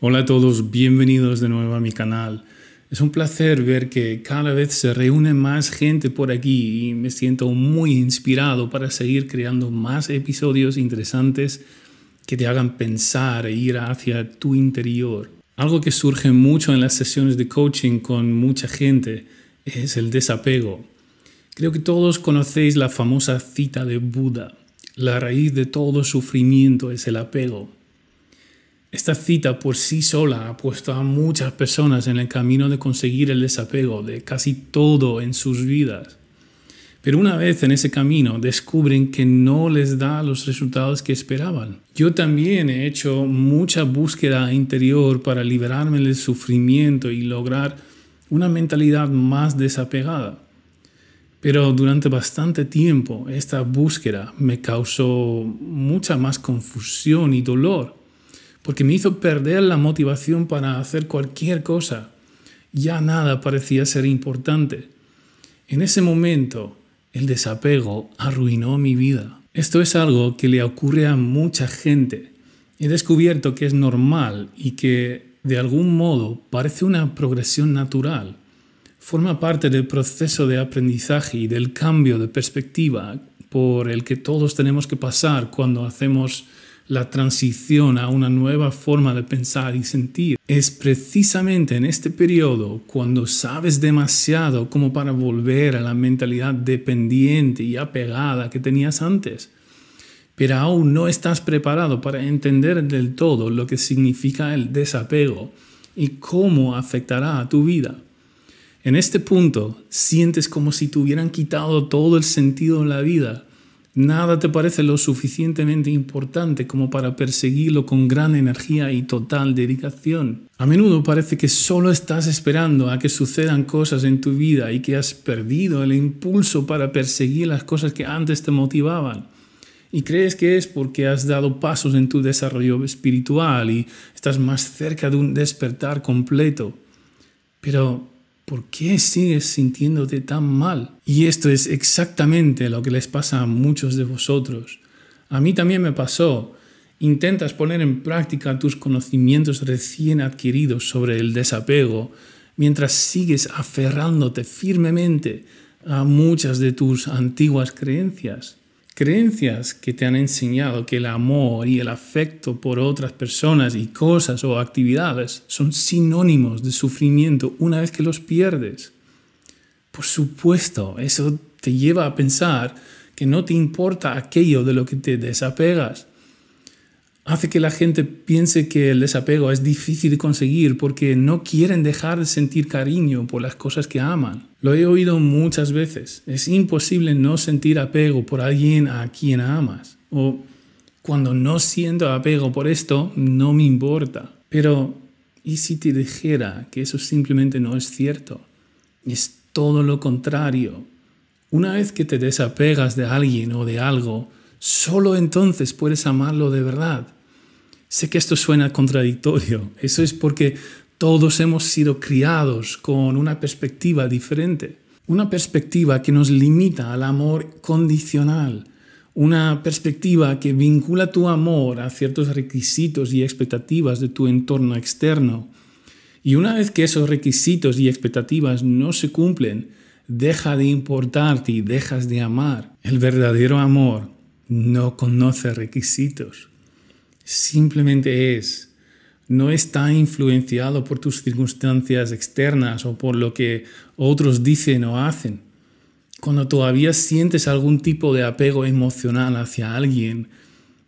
Hola a todos, bienvenidos de nuevo a mi canal. Es un placer ver que cada vez se reúne más gente por aquí y me siento muy inspirado para seguir creando más episodios interesantes que te hagan pensar e ir hacia tu interior. Algo que surge mucho en las sesiones de coaching con mucha gente es el desapego. Creo que todos conocéis la famosa cita de Buda. La raíz de todo sufrimiento es el apego. Esta cita por sí sola ha puesto a muchas personas en el camino de conseguir el desapego de casi todo en sus vidas. Pero una vez en ese camino descubren que no les da los resultados que esperaban. Yo también he hecho mucha búsqueda interior para liberarme del sufrimiento y lograr una mentalidad más desapegada. Pero durante bastante tiempo esta búsqueda me causó mucha más confusión y dolor porque me hizo perder la motivación para hacer cualquier cosa. Ya nada parecía ser importante. En ese momento, el desapego arruinó mi vida. Esto es algo que le ocurre a mucha gente. He descubierto que es normal y que, de algún modo, parece una progresión natural. Forma parte del proceso de aprendizaje y del cambio de perspectiva por el que todos tenemos que pasar cuando hacemos la transición a una nueva forma de pensar y sentir. Es precisamente en este periodo cuando sabes demasiado como para volver a la mentalidad dependiente y apegada que tenías antes. Pero aún no estás preparado para entender del todo lo que significa el desapego y cómo afectará a tu vida. En este punto sientes como si te hubieran quitado todo el sentido de la vida Nada te parece lo suficientemente importante como para perseguirlo con gran energía y total dedicación. A menudo parece que solo estás esperando a que sucedan cosas en tu vida y que has perdido el impulso para perseguir las cosas que antes te motivaban y crees que es porque has dado pasos en tu desarrollo espiritual y estás más cerca de un despertar completo. Pero ¿Por qué sigues sintiéndote tan mal? Y esto es exactamente lo que les pasa a muchos de vosotros. A mí también me pasó. Intentas poner en práctica tus conocimientos recién adquiridos sobre el desapego mientras sigues aferrándote firmemente a muchas de tus antiguas creencias creencias que te han enseñado que el amor y el afecto por otras personas y cosas o actividades son sinónimos de sufrimiento una vez que los pierdes. Por supuesto, eso te lleva a pensar que no te importa aquello de lo que te desapegas hace que la gente piense que el desapego es difícil de conseguir porque no quieren dejar de sentir cariño por las cosas que aman. Lo he oído muchas veces. Es imposible no sentir apego por alguien a quien amas. O cuando no siento apego por esto, no me importa. Pero, ¿y si te dijera que eso simplemente no es cierto? Es todo lo contrario. Una vez que te desapegas de alguien o de algo, solo entonces puedes amarlo de verdad. Sé que esto suena contradictorio. Eso es porque todos hemos sido criados con una perspectiva diferente. Una perspectiva que nos limita al amor condicional. Una perspectiva que vincula tu amor a ciertos requisitos y expectativas de tu entorno externo. Y una vez que esos requisitos y expectativas no se cumplen, deja de importarte y dejas de amar. El verdadero amor no conoce requisitos. Simplemente es. No está influenciado por tus circunstancias externas o por lo que otros dicen o hacen. Cuando todavía sientes algún tipo de apego emocional hacia alguien,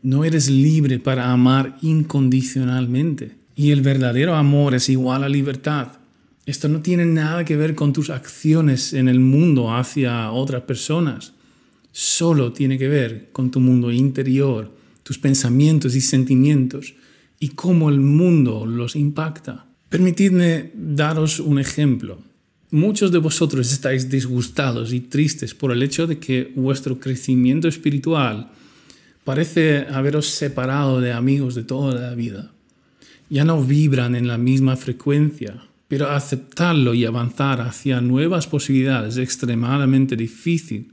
no eres libre para amar incondicionalmente. Y el verdadero amor es igual a libertad. Esto no tiene nada que ver con tus acciones en el mundo hacia otras personas. Solo tiene que ver con tu mundo interior tus pensamientos y sentimientos y cómo el mundo los impacta. Permitidme daros un ejemplo. Muchos de vosotros estáis disgustados y tristes por el hecho de que vuestro crecimiento espiritual parece haberos separado de amigos de toda la vida. Ya no vibran en la misma frecuencia, pero aceptarlo y avanzar hacia nuevas posibilidades es extremadamente difícil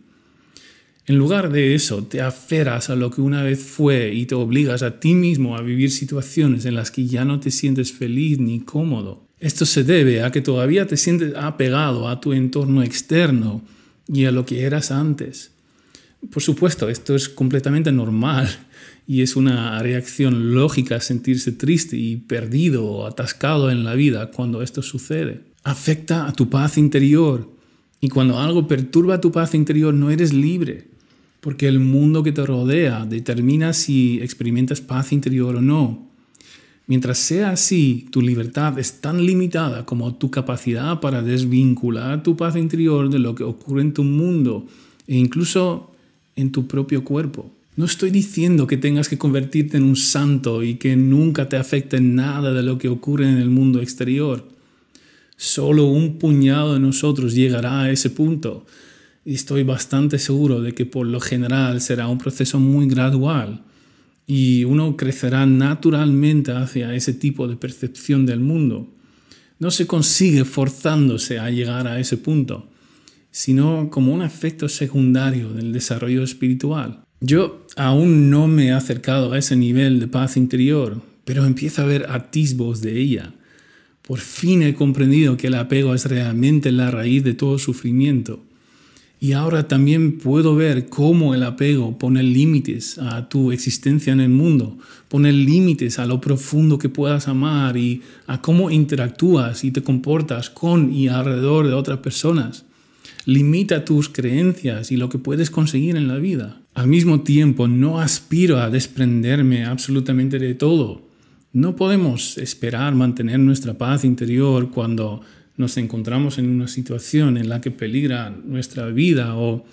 en lugar de eso, te aferras a lo que una vez fue y te obligas a ti mismo a vivir situaciones en las que ya no te sientes feliz ni cómodo. Esto se debe a que todavía te sientes apegado a tu entorno externo y a lo que eras antes. Por supuesto, esto es completamente normal y es una reacción lógica sentirse triste y perdido o atascado en la vida cuando esto sucede. Afecta a tu paz interior y cuando algo perturba tu paz interior, no eres libre, porque el mundo que te rodea determina si experimentas paz interior o no. Mientras sea así, tu libertad es tan limitada como tu capacidad para desvincular tu paz interior de lo que ocurre en tu mundo e incluso en tu propio cuerpo. No estoy diciendo que tengas que convertirte en un santo y que nunca te afecte nada de lo que ocurre en el mundo exterior. Solo un puñado de nosotros llegará a ese punto. Y estoy bastante seguro de que por lo general será un proceso muy gradual y uno crecerá naturalmente hacia ese tipo de percepción del mundo. No se consigue forzándose a llegar a ese punto, sino como un efecto secundario del desarrollo espiritual. Yo aún no me he acercado a ese nivel de paz interior, pero empiezo a ver atisbos de ella. Por fin he comprendido que el apego es realmente la raíz de todo sufrimiento. Y ahora también puedo ver cómo el apego pone límites a tu existencia en el mundo, pone límites a lo profundo que puedas amar y a cómo interactúas y te comportas con y alrededor de otras personas. Limita tus creencias y lo que puedes conseguir en la vida. Al mismo tiempo, no aspiro a desprenderme absolutamente de todo no podemos esperar mantener nuestra paz interior cuando nos encontramos en una situación en la que peligra nuestra vida o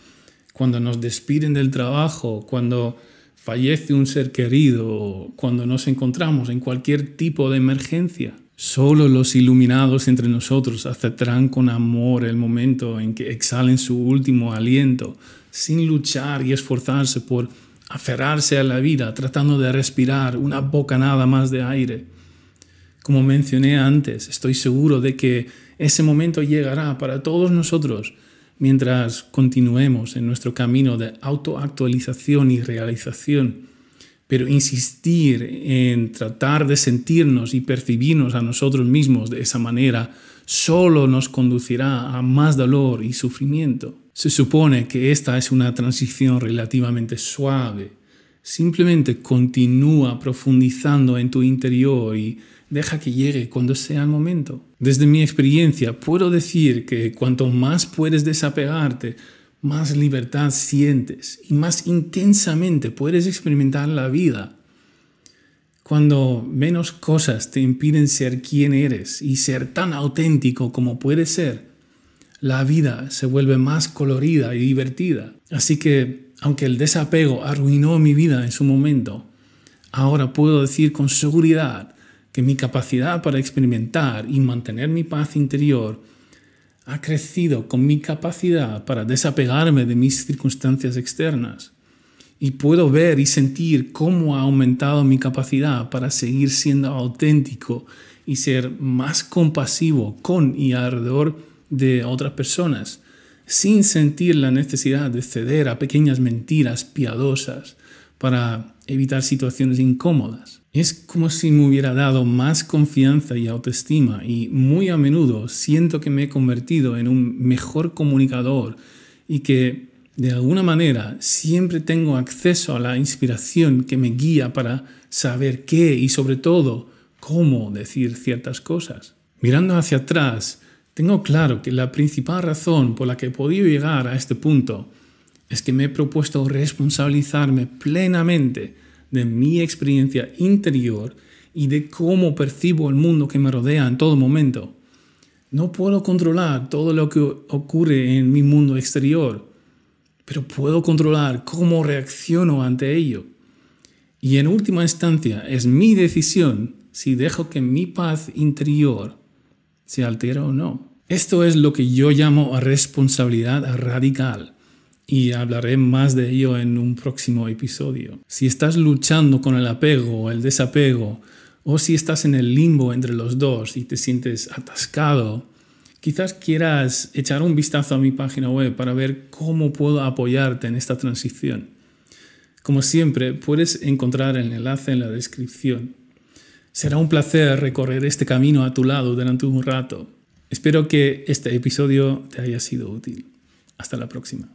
cuando nos despiden del trabajo, cuando fallece un ser querido o cuando nos encontramos en cualquier tipo de emergencia. Solo los iluminados entre nosotros aceptarán con amor el momento en que exhalen su último aliento, sin luchar y esforzarse por aferrarse a la vida, tratando de respirar una bocanada más de aire. Como mencioné antes, estoy seguro de que ese momento llegará para todos nosotros mientras continuemos en nuestro camino de autoactualización y realización. Pero insistir en tratar de sentirnos y percibirnos a nosotros mismos de esa manera solo nos conducirá a más dolor y sufrimiento. Se supone que esta es una transición relativamente suave. Simplemente continúa profundizando en tu interior y deja que llegue cuando sea el momento. Desde mi experiencia puedo decir que cuanto más puedes desapegarte, más libertad sientes y más intensamente puedes experimentar la vida. Cuando menos cosas te impiden ser quien eres y ser tan auténtico como puedes ser, la vida se vuelve más colorida y divertida. Así que, aunque el desapego arruinó mi vida en su momento, ahora puedo decir con seguridad que mi capacidad para experimentar y mantener mi paz interior ha crecido con mi capacidad para desapegarme de mis circunstancias externas. Y puedo ver y sentir cómo ha aumentado mi capacidad para seguir siendo auténtico y ser más compasivo con y alrededor de otras personas, sin sentir la necesidad de ceder a pequeñas mentiras piadosas para evitar situaciones incómodas. Es como si me hubiera dado más confianza y autoestima y muy a menudo siento que me he convertido en un mejor comunicador y que de alguna manera siempre tengo acceso a la inspiración que me guía para saber qué y sobre todo cómo decir ciertas cosas. Mirando hacia atrás, tengo claro que la principal razón por la que he podido llegar a este punto es que me he propuesto responsabilizarme plenamente de mi experiencia interior y de cómo percibo el mundo que me rodea en todo momento. No puedo controlar todo lo que ocurre en mi mundo exterior, pero puedo controlar cómo reacciono ante ello. Y en última instancia, es mi decisión si dejo que mi paz interior se altera o no. Esto es lo que yo llamo responsabilidad radical y hablaré más de ello en un próximo episodio. Si estás luchando con el apego o el desapego, o si estás en el limbo entre los dos y te sientes atascado, quizás quieras echar un vistazo a mi página web para ver cómo puedo apoyarte en esta transición. Como siempre, puedes encontrar el enlace en la descripción. Será un placer recorrer este camino a tu lado durante un rato. Espero que este episodio te haya sido útil. Hasta la próxima.